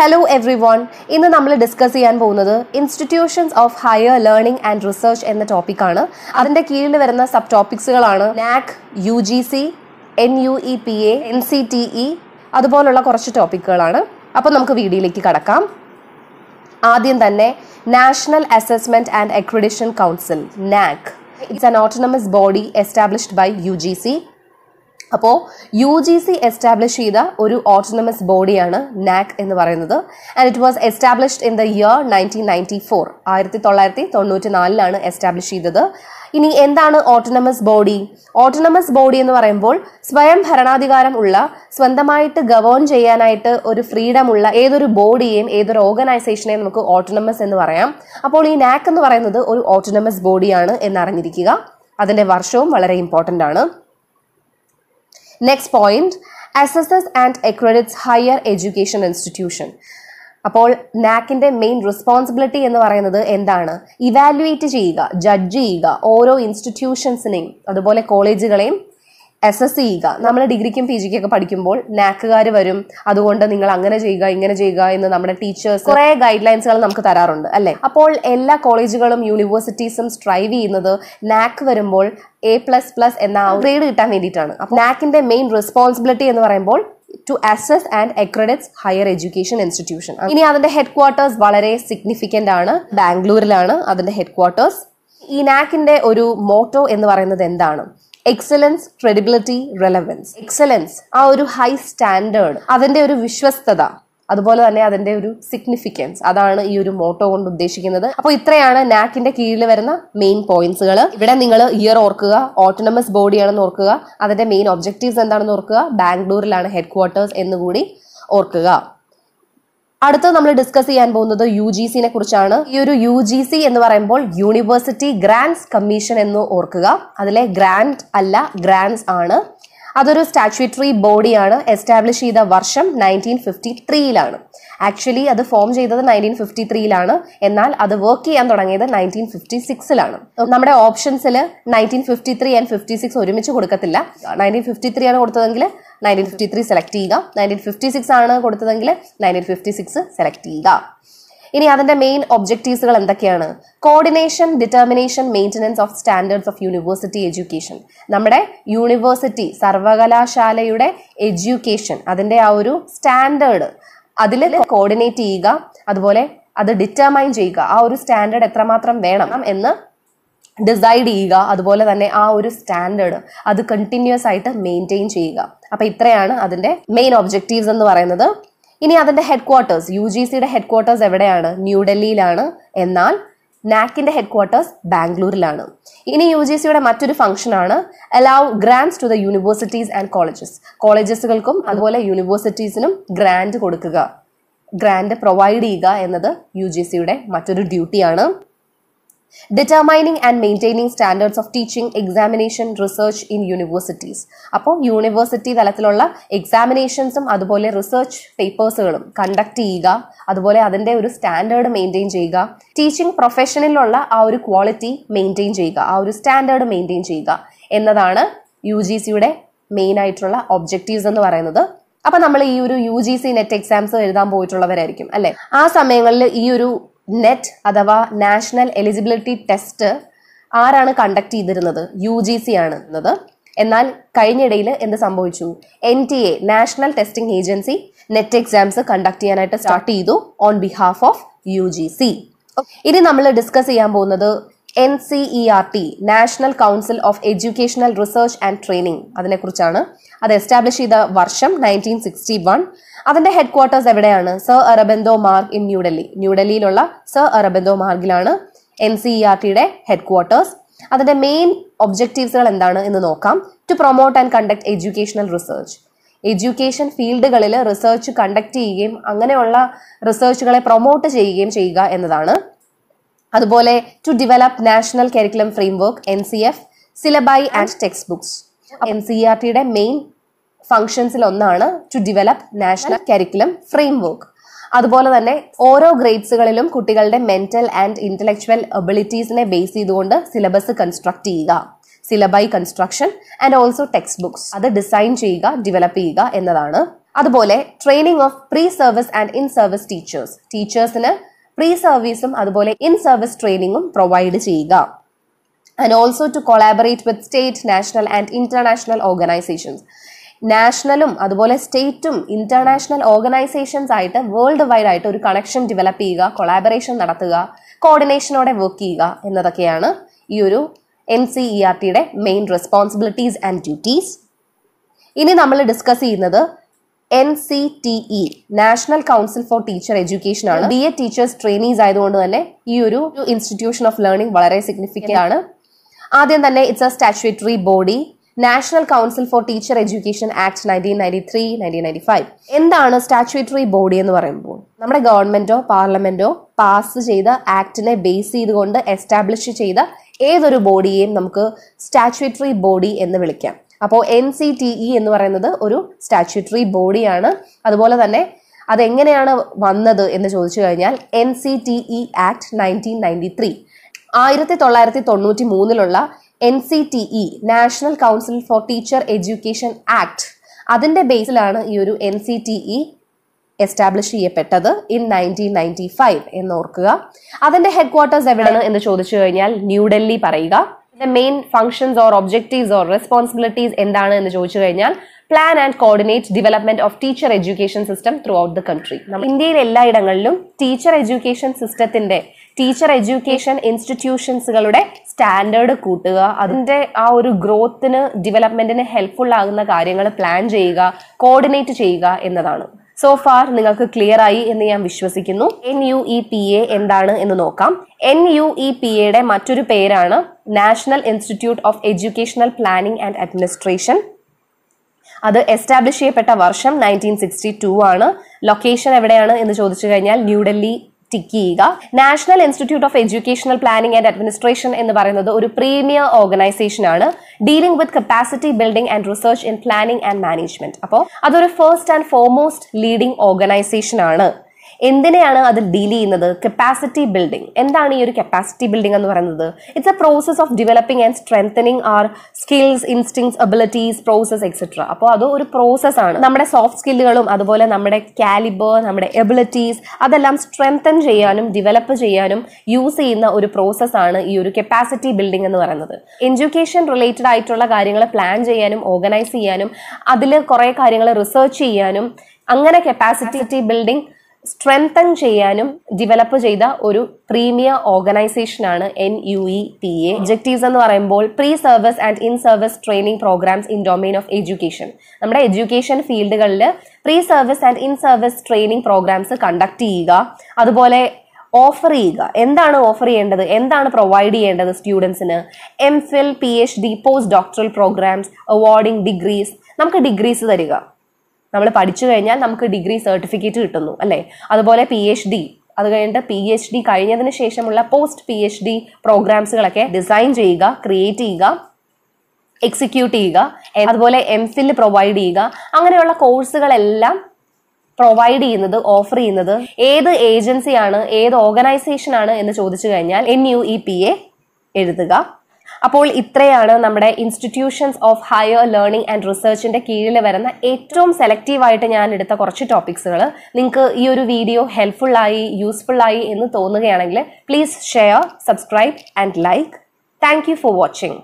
hello every one ഇന്ന് നമ്മൾ discuss ചെയ്യാൻ പോകുന്നത് institutions of higher learning and research എന്ന ടോപ്പിക്കാണ് അതിൻ്റെ കീഴിൽ വരുന്ന സബ് ടോപ്പിക്സുകളാണ് NAAC U G C N U E P A N C T E അതുപോലുള്ള കുറച്ച് ടോപ്പിക്കുകളാണ് അപ്പോൾ നമുക്ക് വീഡിയോയിലേക്ക് കടക്കാം ആദ്യം തന്നെ national assessment and accreditation council NAAC it's an autonomous body established by U G C അപ്പോൾ യു ജി സി എസ്റ്റാബ്ലിഷ് ചെയ്ത ഒരു ഓട്ടോണമസ് ബോഡിയാണ് നാക് എന്ന് പറയുന്നത് and it was established in the year nineteen ninety four ആയിരത്തി തൊള്ളായിരത്തി തൊണ്ണൂറ്റി നാലിലാണ് എസ്റ്റാബ്ലിഷ് ചെയ്തത് ഇനി എന്താണ് ഓട്ടോണമസ് ബോഡി ഓട്ടോണമസ് ബോഡി എന്ന് പറയുമ്പോൾ സ്വയം ഭരണാധികാരം ഉള്ള സ്വന്തമായിട്ട് ഗവേൺ ചെയ്യാനായിട്ട് ഒരു ഫ്രീഡം ഉള്ള ഏതൊരു ബോഡിയെയും ഏതൊരു ഓർഗനൈസേഷനെയും നമുക്ക് ഓട്ടോണമസ് എന്ന് പറയാം അപ്പോൾ ഈ നാക്ക് എന്ന് പറയുന്നത് ഒരു ഓട്ടോണമസ് ബോഡിയാണ് എന്നറിഞ്ഞിരിക്കുക അതിൻ്റെ വർഷവും വളരെ ഇമ്പോർട്ടൻ്റ് ആണ് next point assesses and accredits higher education institution അപ്പോൾ നാക്കിന്റെ മെയിൻ റെസ്പോൺസിബിലിറ്റി എന്ന് പറയുന്നത് എന്താണ് ഇവാലുവേറ്റ് ചെയ്യുക ജഡ്ജ് ചെയ്യുക ഓരോ ഇൻസ്റ്റിറ്റ്യൂഷൻസിനെയും അതുപോലെ കോളേജുകളെയും സി ചെയ്യുക നമ്മൾ ഡിഗ്രിക്കും പി ജിക്കും ഒക്കെ പഠിക്കുമ്പോൾ നാക്കുകാർ വരും അതുകൊണ്ട് നിങ്ങൾ അങ്ങനെ ചെയ്യുക ഇങ്ങനെ ചെയ്യുക എന്ന് നമ്മുടെ ടീച്ചേഴ്സ് കുറെ ഗൈഡ് ലൈൻസുകൾ നമുക്ക് തരാറുണ്ട് അല്ലെ അപ്പോൾ എല്ലാ കോളേജുകളും യൂണിവേഴ്സിറ്റീസും സ്ട്രൈവ് ചെയ്യുന്നത് നാക്ക് വരുമ്പോൾ എ പ്ലസ് പ്ലസ് എന്ന ഗ്രേഡ് കിട്ടാൻ വേണ്ടിയിട്ടാണ് നാക്കിന്റെ മെയിൻ റെസ്പോൺസിബിലിറ്റി എന്ന് പറയുമ്പോൾ to assess and accredits higher education institution ഇനി അതിന്റെ ഹെഡ് ക്വാർട്ടേഴ്സ് വളരെ സിഗ്നിഫിക്കന്റ് ആണ് ബാംഗ്ലൂരിലാണ് അതിന്റെ ഹെഡ് ക്വാർട്ടേഴ്സ് ഈ നാക്കിന്റെ ഒരു മോട്ടോ എന്ന് പറയുന്നത് എന്താണ് എക്സലൻസ് ക്രെഡിബിലിറ്റി റെലവൻസ് എക്സലൻസ് ആ ഒരു ഹൈ സ്റ്റാൻഡേർഡ് അതിന്റെ ഒരു വിശ്വസ്തത അതുപോലെ തന്നെ അതിന്റെ ഒരു സിഗ്നിഫിക്കൻസ് അതാണ് ഈ ഒരു മോട്ടോ കൊണ്ട് ഉദ്ദേശിക്കുന്നത് അപ്പോൾ ഇത്രയാണ് നാക്കിന്റെ കീഴിൽ വരുന്ന മെയിൻ പോയിന്റ്സുകൾ ഇവിടെ നിങ്ങൾ ഇയർ ഓർക്കുക ഓട്ടോണമസ് ബോഡിയാണെന്ന് ഓർക്കുക അതിന്റെ മെയിൻ ഒബ്ജക്റ്റീവ്സ് എന്താണെന്ന് ഓർക്കുക ബാംഗ്ലൂരിലാണ് ഹെഡ് ക്വാർട്ടേഴ്സ് എന്നുകൂടി ഓർക്കുക അടുത്തത് നമ്മൾ ഡിസ്കസ് ചെയ്യാൻ പോകുന്നത് യു ജി സിനെ കുറിച്ചാണ് ഈ ഒരു യു ജി സി എന്ന് പറയുമ്പോൾ യൂണിവേഴ്സിറ്റി ഗ്രാൻഡ്സ് കമ്മീഷൻ എന്ന് ഓർക്കുക അതിലെ ഗ്രാൻഡ് അല്ല ഗ്രാൻഡ്സ് ആണ് അതൊരു സ്റ്റാച്യൂട്ടറി ബോഡിയാണ് എസ്റ്റാബ്ലിഷ് ചെയ്ത വർഷം നയൻറ്റീൻ ഫിഫ്റ്റി ത്രീയിലാണ് ആക്ച്വലി അത് ഫോം ചെയ്തത് നയൻറ്റീൻ ഫിഫ്റ്റി ത്രീയിലാണ് എന്നാൽ അത് വർക്ക് ചെയ്യാൻ തുടങ്ങിയത് നയൻറ്റീൻ ഫിഫ്റ്റി സിക്സിലാണ് നമ്മുടെ ഓപ്ഷൻസിൽ nineteen fifty three and fifty six ഒരുമിച്ച് കൊടുക്കത്തില്ല നയൻറ്റീൻ ഫിഫ്റ്റി ത്രീ ആണ് കൊടുത്തതെങ്കിൽ നയൻറ്റീൻ ഫിഫ്റ്റി ത്രീ സെലക്ട് ചെയ്യുക നയൻറ്റീൻ ഫിഫ്റ്റി സിക്സ് ആണ് കൊടുത്തതെങ്കിൽ നയൻറ്റീൻ ഫിഫ്റ്റി സിക്സ് സെലക്ട് ചെയ്യുക ഇനി അതിന്റെ മെയിൻ ഒബ്ജക്റ്റീവ്സുകൾ എന്തൊക്കെയാണ് coordination determination maintenance of standards of university education നമ്മുടെ യൂണിവേഴ്സിറ്റി സർവകലാശാലയുടെ എഡ്യൂക്കേഷൻ അതിൻ്റെ ആ ഒരു സ്റ്റാൻഡേർഡ് അതിൽ കോർഡിനേറ്റ് ചെയ്യുക അതുപോലെ അത് ഡിറ്റർമൈൻ ചെയ്യുക ആ ഒരു സ്റ്റാൻഡേർഡ് എത്രമാത്രം വേണം എന്ന് ഡിസൈഡ് ചെയ്യുക അതുപോലെ തന്നെ ആ ഒരു സ്റ്റാൻഡേർഡ് അത് കണ്ടിന്യൂസ് ആയിട്ട് മെയിൻറ്റെയിൻ ചെയ്യുക അപ്പം ഇത്രയാണ് അതിൻ്റെ മെയിൻ ഒബ്ജക്റ്റീവ്സ് എന്ന് പറയുന്നത് ഇനി അതിൻ്റെ ഹെഡ് ക്വാർട്ടേഴ്സ് യു ജി സിയുടെ ഹെഡ് ക്വാർട്ടേഴ്സ് എവിടെയാണ് ന്യൂഡൽഹിയിലാണ് എന്നാൽ നാക്കിന്റെ ഹെഡ് ക്വാർട്ടേഴ്സ് ബാംഗ്ലൂരിലാണ് ഇനി യു ജി സിയുടെ മറ്റൊരു ഫംഗ്ഷനാണ് allow grants to the universities and colleges കോളേജസുകൾക്കും അതുപോലെ യൂണിവേഴ്സിറ്റീസിനും ഗ്രാൻഡ് കൊടുക്കുക ഗ്രാൻഡ് പ്രൊവൈഡ് ചെയ്യുക എന്നത് യു ജി സിയുടെ മറ്റൊരു ഡ്യൂട്ടിയാണ് determining and maintaining standards of teaching examination research in universities അപ്പോൾ യൂണിവേഴ്സിറ്റി തലത്തിലുള്ള എക്സാമിനേഷൻസും അതുപോലെ റിസർച്ച് പേപ്പേഴ്സുകളും കണ്ടക്ട് ചെയ്യുക അതുപോലെ അതിൻ്റെ ഒരു സ്റ്റാൻഡേർഡ് മെയിൻറ്റെയിൻ ചെയ്യുക ടീച്ചിങ് പ്രൊഫഷനിലുള്ള ആ ഒരു ക്വാളിറ്റി മെയിൻറ്റെയിൻ ചെയ്യുക ആ ഒരു സ്റ്റാൻഡേർഡ് മെയിൻറ്റെയിൻ ചെയ്യുക എന്നതാണ് യു ജി സിയുടെ മെയിൻ ആയിട്ടുള്ള ഒബ്ജക്റ്റീവ്സ് എന്ന് പറയുന്നത് അപ്പൊ നമ്മൾ ഈ ഒരു U G C NET exams എഴുതാൻ പോയിട്ടുള്ളവരായിരിക്കും അല്ലെ ആ സമയങ്ങളിൽ ഈ ഒരു നെറ്റ് അഥവാ നാഷണൽ എലിജിബിലിറ്റി ടെസ്റ്റ് ആരാണ് കണ്ടക്ട് ചെയ്തിരുന്നത് യു ജി സി ആണ് എന്നാൽ കഴിഞ്ഞിടയിൽ എന്ത് സംഭവിച്ചു N T A national testing agency NET exams conduct ചെയ്യാനായിട്ട് സ്റ്റാർട്ട് ചെയ്തു on behalf of U G C ഇനി നമ്മൾ ഡിസ്കസ് ചെയ്യാൻ പോകുന്നത് N C E R T national council of educational research and training അതിനെക്കുറിച്ചാണ് അത് എസ്റ്റാബ്ലിഷ് ചെയ്ത വർഷം നയൻറ്റീൻ സിക്സ്റ്റി വൺ അതിന്റെ ഹെഡ് ക്വാർട്ടേഴ്സ് എവിടെയാണ് സർ അറബന്തോ മാർഗ് ഇൻ ന്യൂഡൽഹി ന്യൂഡൽഹിയിലുള്ള സർ അറബന്തോ മാർഗിലാണ് എൻ സി ഇ ആർ ടിയുടെ ഹെഡ് ക്വാർട്ടേഴ്സ് അതിന്റെ മെയിൻ ഒബ്ജക്റ്റീവ്സുകൾ എന്താണ് എന്ന് നോക്കാം to promote and conduct educational research education ഫീൽഡുകളിൽ റിസർച്ച് കണ്ടക്ട് ചെയ്യുകയും അങ്ങനെയുള്ള റിസർച്ചുകളെ പ്രൊമോട്ട് ചെയ്യുകയും ചെയ്യുക എന്നതാണ് അതുപോലെ to develop national curriculum framework N C F സിലബൈ and text books N C R ടിയുടെ മെയിൻ ഫങ്ഷൻസിൽ ഒന്നാണ് to develop national curriculum framework അതുപോലെ തന്നെ ഓരോ ഗ്രേഡ്സുകളിലും കുട്ടികളുടെ മെന്റൽ ആൻഡ് ഇന്റലക്ച്വൽ എബിലിറ്റീസിനെ ബേസ് ചെയ്തുകൊണ്ട് സിലബസ് കൺസ്ട്രക്ട് ചെയ്യുക syllabi construction and also text books അത് ഡിസൈൻ ചെയ്യുക ഡെവലപ്പ് ചെയ്യുക എന്നതാണ് അതുപോലെ training of pre service and in service teachers ടീച്ചേഴ്സിന് പ്രീ സർവീസും അതുപോലെ ഇൻ സർവീസ് ട്രെയിനിങ്ങും പ്രൊവൈഡ് ചെയ്യുക and also to collaborate with state national and international organisations നാഷണലും അതുപോലെ സ്റ്റേറ്റും ഇന്റർനാഷണൽ ഓർഗനൈസേഷൻസ് ആയിട്ട് വേൾഡ് വൈഡ് ആയിട്ട് ഒരു കണക്ഷൻ ഡെവലപ്പ് ചെയ്യുക കൊളാബറേഷൻ നടത്തുക കോർഡിനേഷനോടെ വർക്ക് ചെയ്യുക എന്നതൊക്കെയാണ് ഈ ഒരു എൻ സി ഇ ആർ ടിയുടെ മെയിൻ റെസ്പോൺസിബിലിറ്റീസ് ആൻഡ് ഡ്യൂട്ടീസ് ഇനി നമ്മൾ ഡിസ്കസ് ചെയ്യുന്നത് N C T E national council for teacher education ആണ് ബി എ ടീച്ചേഴ്സ് ട്രെയിനീസ് ആയതുകൊണ്ട് തന്നെ ഈ ഒരു ഇൻസ്റ്റിറ്റ്യൂഷൻ ഓഫ് ലേണിംഗ് വളരെ സിഗ്നിഫിക്കൻ്റ് ആണ് ആദ്യം തന്നെ it's a statutory body national council for teacher education act nineteen ninety three nineteen ninety five എന്താണ് സ്റ്റാച്ചുവേറ്ററി ബോഡി എന്ന് പറയുമ്പോൾ നമ്മുടെ ഗവൺമെന്റോ പാർലമെന്റോ പാസ് ചെയ്ത ആക്ടിനെ ബേസ് ചെയ്തുകൊണ്ട് എസ്റ്റാബ്ലിഷ് ചെയ്ത ഏതൊരു ബോഡിയെയും നമുക്ക് സ്റ്റാച്ചുവേറ്ററി ബോഡി എന്ന് വിളിക്കാം അപ്പോൾ N C T E e എന്ന് പറയുന്നത് ഒരു സ്റ്റാച്യൂട്ടറി ബോഡിയാണ് അതുപോലെ തന്നെ അതെങ്ങനെയാണ് വന്നത് എന്ന് ചോദിച്ചു കഴിഞ്ഞാൽ N C T E e act nineteen ninety three ആയിരത്തി തൊള്ളായിരത്തി തൊണ്ണൂറ്റി മൂന്നിലുള്ള N C T E e, national council for teacher education act അതിൻ്റെ ബേസിലാണ് ഈ ഒരു N C T E establish ചെയ്യപ്പെട്ടത് ഇൻ നയൻറ്റീൻ നയൻറ്റി ഫൈവ് ഓർക്കുക അതിൻ്റെ ഹെഡ് ക്വാർട്ടേഴ്സ് എവിടെയാണ് എന്ന് ചോദിച്ചു കഴിഞ്ഞാൽ ന്യൂഡൽഹി പറയുക the main functions or objectives or responsibilities എന്താണ് എന്ന് ചോദിച്ചു കഴിഞ്ഞാൽ plan and coordinate development of teacher education system throughout the country ഇന്ത്യയിലെ എല്ലായിടങ്ങളിലും ടീച്ചർ എഡ്യൂക്കേഷൻ സിസ്റ്റത്തിന്റെ ടീച്ചർ എഡ്യൂക്കേഷൻ ഇൻസ്റ്റിറ്റ്യൂഷൻസുകളുടെ സ്റ്റാൻഡേർഡ് കൂട്ടുക അതിന്റെ ആ ഒരു ഗ്രോത്തിന് ഡെവലപ്മെന്റിന് ഹെൽപ്ഫുൾ ആകുന്ന കാര്യങ്ങൾ പ്ലാൻ ചെയ്യുക കോർഡിനേറ്റ് ചെയ്യുക എന്നതാണ് സോ ഫാർ നിങ്ങൾക്ക് ക്ലിയർ ആയി എന്ന് ഞാൻ വിശ്വസിക്കുന്നു N U E P A എന്താണ് എന്ന് നോക്കാം N U E e P എയുടെ മറ്റൊരു പേരാണ് national institute of educational planning and administration അത് എസ്റ്റാബ്ലിഷ് ചെയ്യപ്പെട്ട വർഷം നയൻറ്റീൻ സിക്സ്റ്റി ടു ആണ് ലൊക്കേഷൻ എവിടെയാണ് എന്ന് ചോദിച്ചു കഴിഞ്ഞാൽ ന്യൂഡൽഹി ടിക്ക് ചെയ്യുക national institute of educational planning and administration എന്ന് പറയുന്നത് ഒരു പ്രീമിയർ ഓർഗനൈസേഷൻ ആണ് dealing with capacity building and research in planning and management അപ്പോൾ അതൊരു first and foremost leading organisation ആണ് എന്തിനെയാണ് അത് ഡീൽ ചെയ്യുന്നത് കപ്പാസിറ്റി ബിൽഡിംഗ് എന്താണ് ഈ ഒരു കപ്പാസിറ്റി ബിൽഡിംഗ് എന്ന് പറയുന്നത് it's a process of developing and strengthening our skills instincts abilities process etcetera അപ്പോൾ അത് ഒരു പ്രോസസ് ആണ് നമ്മുടെ സോഫ്റ്റ് സ്കില്ലുകളും അതുപോലെ നമ്മുടെ കാലിബർ നമ്മുടെ എബിലിറ്റീസ് അതെല്ലാം സ്ട്രെങ്തൻ ചെയ്യാനും ഡെവലപ്പ് ചെയ്യാനും യൂസ് ചെയ്യുന്ന ഒരു പ്രോസസ് ആണ് ഈ ഒരു കപ്പാസിറ്റി ബിൽഡിംഗ് എന്ന് പറയുന്നത് എഡ്യൂക്കേഷൻ റിലേറ്റഡ് ആയിട്ടുള്ള കാര്യങ്ങൾ പ്ലാൻ ചെയ്യാനും ഓർഗനൈസ് ചെയ്യാനും അതിൽ കുറേ കാര്യങ്ങൾ റിസർച്ച് ചെയ്യാനും അങ്ങനെ കപ്പാസിറ്റി ബിൽഡിംഗ് സ്ട്രെങ്തൻ ചെയ്യാനും ഡിവലപ്പ് ചെയ്ത ഒരു പ്രീമിയർ ആണ് N U E P A objectives എന്ന് പറയുമ്പോൾ pre service and in service training programmes in domain of education നമ്മുടെ എഡ്യൂക്കേഷൻ ഫീൽഡുകളിൽ pre service and in service training programmes conduct ചെയ്യുക അതുപോലെ ഓഫർ ചെയ്യുക എന്താണ് ഓഫർ ചെയ്യേണ്ടത് എന്താണ് പ്രൊവൈഡ് ചെയ്യേണ്ടത് സ്റ്റുഡൻസിന് M Phil P H D post doctoral programmes awarding degrees നമുക്ക് ഡിഗ്രീസ് തരിക നമ്മൾ പഠിച്ചു കഴിഞ്ഞാൽ നമുക്ക് ഡിഗ്രി സർട്ടിഫിക്കറ്റ് കിട്ടുന്നു അല്ലേ അതുപോലെ പി എച്ച് ഡി അത് കഴിഞ്ഞിട്ട് പി എച്ച് ഡി കഴിഞ്ഞതിന് ശേഷമുള്ള പോസ്റ്റ് പി എച്ച് ഡി പ്രോഗ്രാംസുകളൊക്കെ ഡിസൈൻ ചെയ്യുക ക്രിയേറ്റ് ചെയ്യുക എക്സിക്യൂട്ട് ചെയ്യുക അതുപോലെ എം ഫിൽ പ്രൊവൈഡ് ചെയ്യുക അങ്ങനെയുള്ള കോഴ്സുകളെല്ലാം പ്രൊവൈഡ് ചെയ്യുന്നത് ഓഫർ ചെയ്യുന്നത് ഏത് ഏജൻസിയാണ് ഏത് ഓർഗനൈസേഷൻ ആണ് എന്ന് ചോദിച്ചു കഴിഞ്ഞാൽ N U E P A എഴുതുക അപ്പോൾ ഇത്രയാണ് നമ്മുടെ institutions of higher learning and റിസർച്ചിന്റെ കീഴിൽ വരുന്ന ഏറ്റവും സെലക്റ്റീവായിട്ട് ഞാൻ എടുത്ത കുറച്ച് ടോപ്പിക്സുകൾ നിങ്ങൾക്ക് ഈ ഒരു വീഡിയോ ഹെൽപ്ഫുള്ളായി യൂസ്ഫുള്ളായി എന്ന് തോന്നുകയാണെങ്കിൽ please share subscribe and like thank you for watching